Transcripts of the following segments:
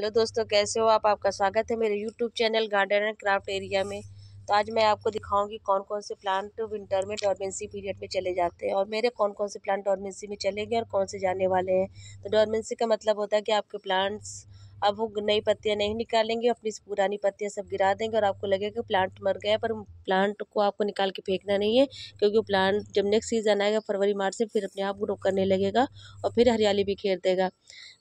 hello दोस्तों कैसे हो आप आपका स्वागत है मेरे YouTube channel garden and craft area में तो आज मैं आपको दिखाऊंगी कौन कौन से प्लांट विंटर में डॉर्मेंसी पीरियड में चले जाते हैं और मेरे कौन कौन से प्लांट डॉर्मेंसी में चले गए और कौन से जाने वाले हैं तो डॉर्मेंसी का मतलब होता है कि आपके प्लांट्स अब वो नई पत्तियाँ नहीं निकालेंगे अपनी पुरानी पत्तियाँ सब गिरा देंगे और आपको लगेगा प्लांट मर गया पर प्लांट को आपको निकाल के फेंकना नहीं है क्योंकि वो प्लांट जब नेक्स्ट सीज़न आएगा फरवरी मार्च से फिर अपने आप ग्रो करने लगेगा और फिर हरियाली भी घेर देगा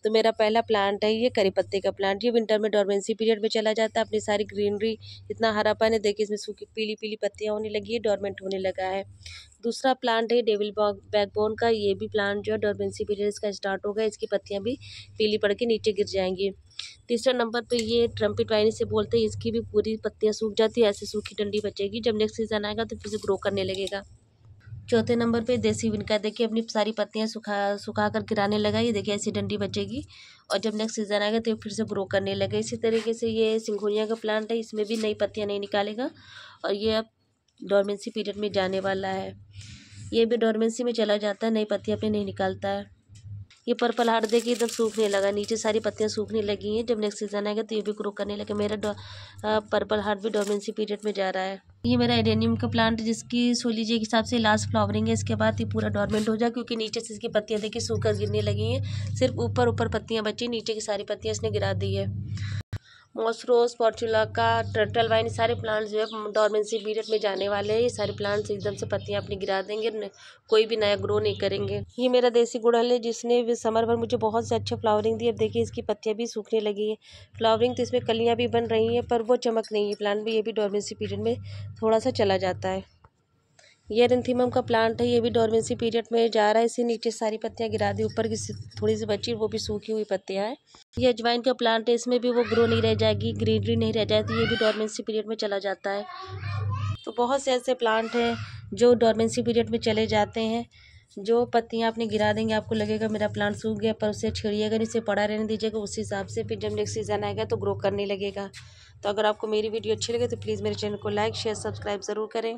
तो मेरा पहला प्लांट है ये करी पत्ते का प्लांट ये विंटर में डॉर्मेंसी पीरियड में चला जाता है अपनी सारी ग्रीनरी इतना हरा है देखिए इसमें सूखी पीली पीली पत्तियाँ होने लगी है डॉर्मेंट होने लगा है दूसरा प्लांट है डेविल बैकबोन का ये भी प्लांट जो है डॉर्मेंसी पीरियड इसका स्टार्ट होगा इसकी पत्तियाँ भी पीली पड़ के नीचे गिर जाएंगी तीसरा नंबर पे ये ट्रम्पिट वाइन से बोलते हैं इसकी भी पूरी पत्तियाँ सूख जाती है ऐसे सूखी डंडी बचेगी जब नेक्स्ट सीज़न आएगा तो फिर से ग्रो करने लगेगा चौथे नंबर पे देसी विनका देखिए अपनी सारी पत्तियाँ सुखा सुखा कर गिराने लगा ये देखिए ऐसी डंडी बचेगी और जब नेक्स्ट सीज़न आएगा तो फिर से ग्रो करने लगे इसी तरीके से ये सिंघोनिया का प्लांट है इसमें भी नई पत्तियाँ नहीं निकालेगा और ये अब डॉर्मेंसी पीरियड में जाने वाला है ये भी डॉर्मेंसी में चला जाता है नई पत्तियाँ अपने नहीं निकालता है ये पर्पल हार्ट देखिए एकदम सूखने लगा नीचे सारी पत्तियाँ सूखने लगी हैं जब नेक्स्ट सीजन आएगा तो ये भी ग्रो करने लगे मेरा पर्पल हार्ट भी डोमेंसी पीरियड में जा रहा है ये मेरा एडेनियम का प्लांट जिसकी सो लीजिए के हिसाब से लास्ट फ्लावरिंग है इसके बाद ये पूरा डॉर्मेंट हो जाए क्योंकि नीचे से इसकी पत्तियाँ देखिए सूखकर गिरने लगी हैं सिर्फ ऊपर ऊपर पत्तियाँ बची नीचे की सारी पत्तियाँ इसने गिरा दी है मॉसरोस का टर्टल वाइन सारे प्लांट्स जो है डॉर्मेंसी पीरियड में जाने वाले हैं ये सारे प्लांट्स एकदम से पत्तियां अपनी गिरा देंगे कोई भी नया ग्रो नहीं करेंगे ये मेरा देसी गुड़हल है जिसने समर भर मुझे बहुत से अच्छे फ्लावरिंग दी अब देखिए इसकी पत्तियाँ भी सूखने लगी हैं फ्लावरिंग तो इसमें कलियाँ भी बन रही हैं पर वो चमक नहीं है प्लांट भी ये भी डॉर्मेंसी पीरियड में थोड़ा सा चला जाता है ये रिंथीमम का प्लांट है ये भी डोरमेंसी पीरियड में जा रहा है इसे नीचे सारी पत्तियां गिरा दी ऊपर की थोड़ी सी बची वो भी सूखी हुई पत्तियां हैं ये अजवाइन का प्लांट है इसमें भी वो ग्रो नहीं रह जाएगी ग्रीनरी नहीं रह जाएगी तो ये भी डोरमेंसी पीरियड में चला जाता है तो बहुत से ऐसे प्लांट हैं जो डोरमेंसी पीरियड में चले जाते हैं जो पत्तियाँ आपने गिरा देंगे आपको लगेगा मेरा प्लांट सूख गया पर उसे छिड़िएगा नहीं उसे पड़ा रहने दीजिएगा उस हिसाब से फिर जब नेक्स्ट सीज़न आएगा तो ग्रो करने लगेगा तो अगर आपको मेरी वीडियो अच्छी लगे तो प्लीज़ मेरे चैनल को लाइक शेयर सब्सक्राइब ज़रूर करें